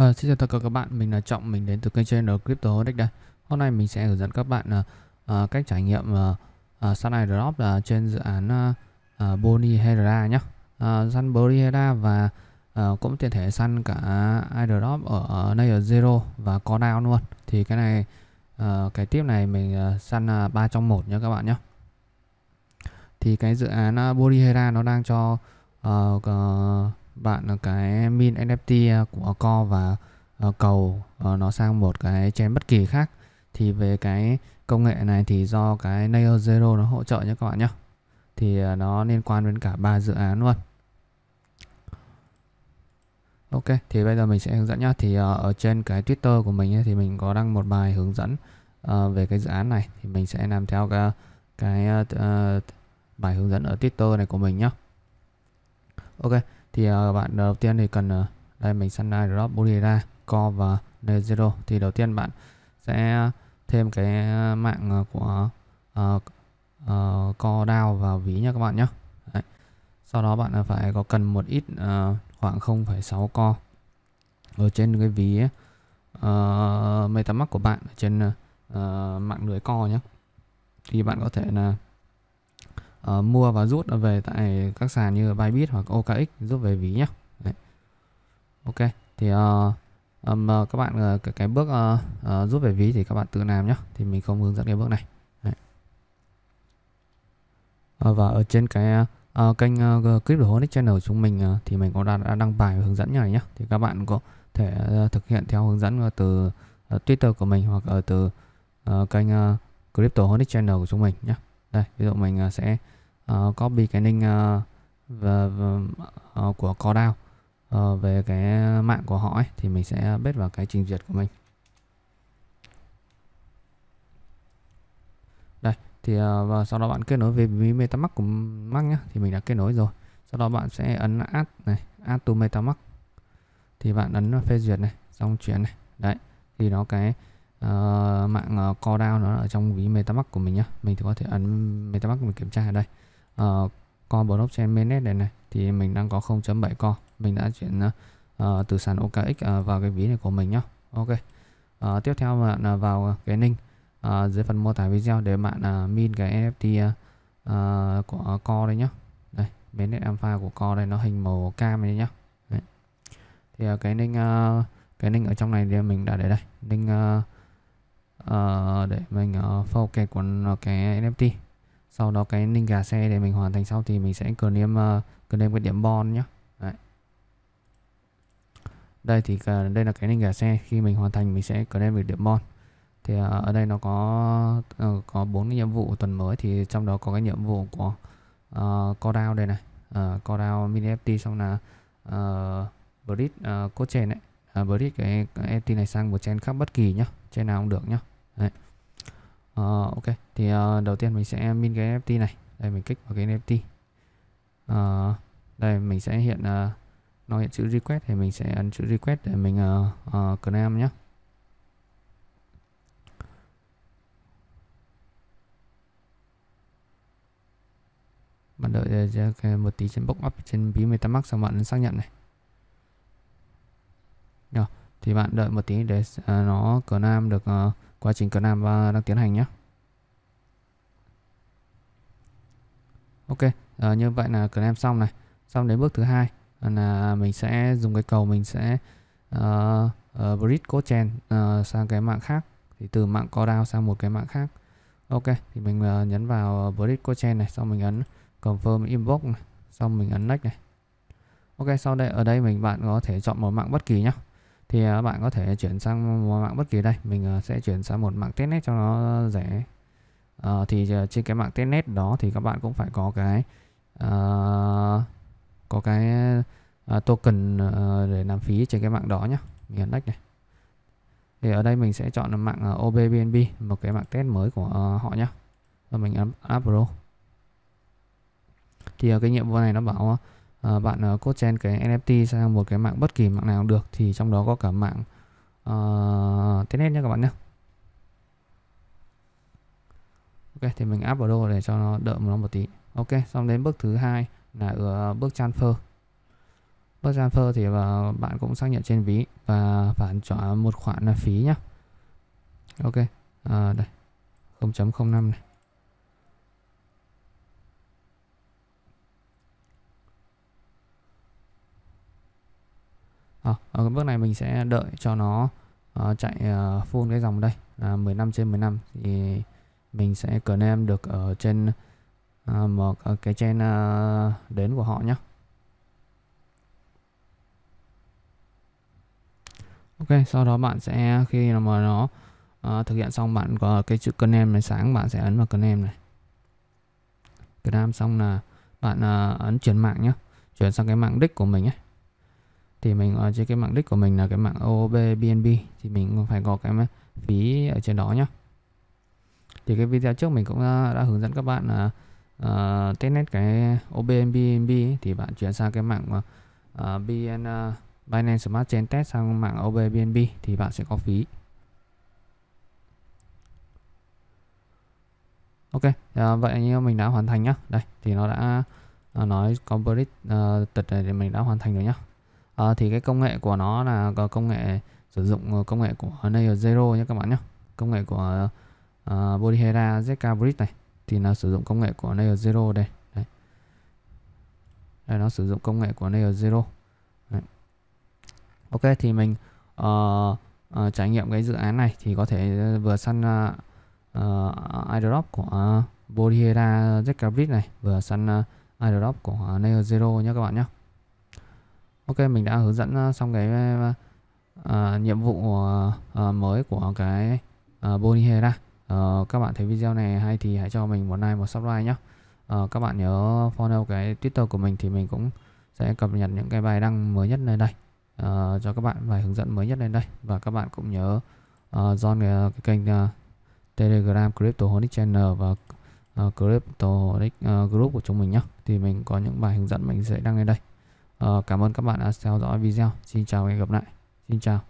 À, xin chào tất cả các bạn, mình là Trọng, mình đến từ kênh channel Crypto index đây. Hôm nay mình sẽ hướng dẫn các bạn à, cách trải nghiệm à, Sunlight Drop là trên dự án à, Boni Hera nhé. À, săn Boni Hera và à, cũng tiện thể săn cả idrop ở, ở layer zero và có down luôn. Thì cái này à, cái tiếp này mình à, săn à, 3 trong 1 nhé các bạn nhé. Thì cái dự án à, Boni Hera nó đang cho à, à, bạn cái min NFT à, của co và à, cầu à, nó sang một cái chain bất kỳ khác thì về cái công nghệ này thì do cái Layer Zero nó hỗ trợ nhé các bạn nhé thì nó liên quan đến cả ba dự án luôn Ok thì bây giờ mình sẽ hướng dẫn nhá thì ở trên cái Twitter của mình thì mình có đăng một bài hướng dẫn về cái dự án này thì mình sẽ làm theo cái, cái bài hướng dẫn ở Twitter này của mình nhé Ok thì ờ, bạn ờ, đầu tiên thì cần ờ, đây mình sunlight drop body ra co và layer zero thì đầu tiên bạn sẽ thêm cái mạng của uh, uh, core down vào ví nha các bạn nhé sau đó bạn phải có cần một ít uh, khoảng 0,6 co ở trên cái ví ấy, uh, metamask của bạn ở trên uh, mạng lưới co nhé thì bạn có thể là uh, mua và rút về tại các sàn như Bybit hoặc OKX rút về ví nhé Đấy. ok thì uh, um, các bạn uh, cái, cái bước uh, uh, rút về ví thì các bạn tự làm nhé thì mình không hướng dẫn cái bước này Đấy. Uh, và ở trên cái uh, kênh uh, Crypto Honest Channel chúng mình uh, thì mình có đã, đã đăng bài hướng dẫn như này nhé thì các bạn có thể uh, thực hiện theo hướng dẫn từ uh, Twitter của mình hoặc ở từ uh, kênh uh, Crypto Honest Channel của chúng mình nhé đây ví dụ mình uh, sẽ Ờ, copy cái link uh, ờ, và, và, uh, ờ, của CoreDAO uh, về cái mạng của họ ấy, thì mình sẽ bết vào cái trình duyệt của mình đây thì uh, và sau đó bạn kết nối về ví MetaMask của Mac nhé thì mình đã kết nối rồi sau đó bạn sẽ ấn add này add to MetaMask thì bạn ấn phê duyệt này xong chuyển này đấy thì nó cái uh, mạng uh, core nó ở trong ví MetaMask của mình nhá mình thì có thể ấn MetaMask mình kiểm tra ở đây uh, ờ, core blockchain mainnet này này thì mình đang có 0.7 core mình đã chuyển uh, từ sàn OKX uh, vào cái ví này của mình nhá ok uh, tiếp theo bạn uh, vào cái link uh, dưới phần mô tả video để bạn uh, min cái NFT uh, uh, của core đây nhá đây mainnet alpha của core đây nó hình màu cam này nhá đấy. thì uh, cái link uh, cái link ở trong này thì mình đã để đây link uh, uh, để mình uh, focus của cái NFT sau đó cái ninh gà xe để mình hoàn thành sau thì mình sẽ cờ niêm cờ niêm cái điểm bon nhé Đấy. đây thì đây là cái ninh gà xe khi mình hoàn thành mình sẽ cờ niêm được điểm bon thì ờ, ở đây nó có ờ, có bốn cái nhiệm vụ tuần mới thì trong đó có cái nhiệm vụ của uh, ờ, Cordao đây này uh, Cordao mini FT xong là uh, bridge uh, cốt chain đấy uh, bridge cái, cái FT này sang một chain khác bất kỳ nhá chain nào cũng được nhá đấy. Uh, ok thì uh, đầu tiên mình sẽ min cái NFT này đây mình kích vào cái NFT uh, ờ, đây mình sẽ hiện uh, nó hiện chữ request thì mình sẽ ấn chữ request để mình uh, uh, claim nhé bạn đợi một tí trên bốc up trên ví metamask xong bạn xác nhận này thì bạn đợi một tí để nó cờ nam được quá trình cờ nam và đang tiến hành nhé ok à, như vậy là em xong này xong đến bước thứ hai là mình sẽ dùng cái cầu mình sẽ uh, uh, bridge code chain uh, sang cái mạng khác thì từ mạng codown sang một cái mạng khác ok thì mình uh, nhấn vào bridge code chain này xong mình ấn confirm inbox này xong mình ấn next này ok sau đây ở đây mình bạn có thể chọn một mạng bất kỳ nhá, thì bạn có thể chuyển sang một mạng bất kỳ đây mình sẽ chuyển sang một mạng testnet cho nó rẻ uh, thì ờ, trên cái mạng testnet đó thì các bạn cũng phải có cái uh, có cái uh, token uh, để làm phí trên cái mạng đó nhé mình ấn này thì ở đây mình sẽ chọn là mạng uh, OBBNB một cái mạng test mới của uh, họ nhé và mình ấn Apro thì uh, cái nhiệm vụ này nó bảo uh, bạn uh, cốt chain cái NFT sang một cái mạng bất kỳ mạng nào cũng được thì trong đó có cả mạng uh, testnet nhé các bạn nhé ok thì mình áp vào đô để cho nó đợi nó một tí ok xong đến bước thứ hai là ở ờ, bước transfer bước transfer thì ờ, bạn cũng xác nhận trên ví và phản trả một khoản là phí nhá ok à, đây 0.05 này à, ở cái bước này mình sẽ đợi cho nó uh, chạy uh, full cái dòng đây uh, 15 trên 15 thì mình sẽ em được ở trên uh, một uh, cái chain uh, à, đến của họ nhé Ok sau đó bạn sẽ khi mà nó uh, thực hiện xong bạn có cái chữ em này sáng bạn sẽ ấn vào em này claim xong là bạn uh, ấn chuyển mạng nhé chuyển sang cái mạng đích của mình ấy thì mình ở trên cái mạng đích của mình là cái mạng OOB BNB thì mình phải có cái phí ở trên đó nhé thì cái video trước mình cũng ờ, đã, hướng dẫn các bạn là ờ, uh, ờ, testnet cái obnbnb thì bạn chuyển sang cái mạng uh, BN uh, Binance Smart Chain Test sang mạng obnbnb thì bạn sẽ có phí Ok, à, vậy như mình đã hoàn thành nhá. Đây thì nó đã à, nói complete à, tật này thì mình đã hoàn thành rồi nhá. À, thì cái công nghệ của nó là công nghệ sử dụng công nghệ của Layer Zero nhé các bạn nhé. Công nghệ của uh, ờ, Bodihera ZK Bridge này thì nó sử dụng công nghệ của Layer Zero đây. Đấy. đây nó sử dụng công nghệ của Layer Zero. Đấy. Ok thì mình uh, uh, trải nghiệm cái dự án này thì có thể vừa săn uh, uh, airdrop của uh, Bodihera ZK Bridge này vừa săn uh, airdrop của uh, Layer Zero nhé các bạn nhé. Ok mình đã hướng dẫn xong cái uh, nhiệm vụ uh, mới của cái uh, Bonihera. Ờ, các bạn thấy video này hay thì hãy cho mình một like một subscribe nhé uh, ờ, các bạn nhớ follow cái twitter của mình thì mình cũng sẽ cập nhật những cái bài đăng mới nhất lên đây uh, cho các bạn bài hướng dẫn mới nhất lên đây và các bạn cũng nhớ uh, join cái, cái kênh uh, telegram crypto honic channel và uh, crypto honic uh, group của chúng mình nhé thì mình có những bài hướng dẫn mình sẽ đăng lên đây uh, cảm ơn các bạn đã theo dõi video xin chào và hẹn gặp lại xin chào